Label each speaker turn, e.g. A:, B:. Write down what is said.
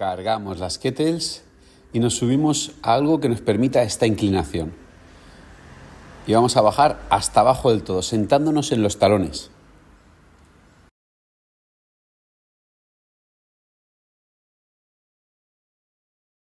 A: Cargamos las kettles y nos subimos a algo que nos permita esta inclinación. Y vamos a bajar hasta abajo del todo, sentándonos en los talones.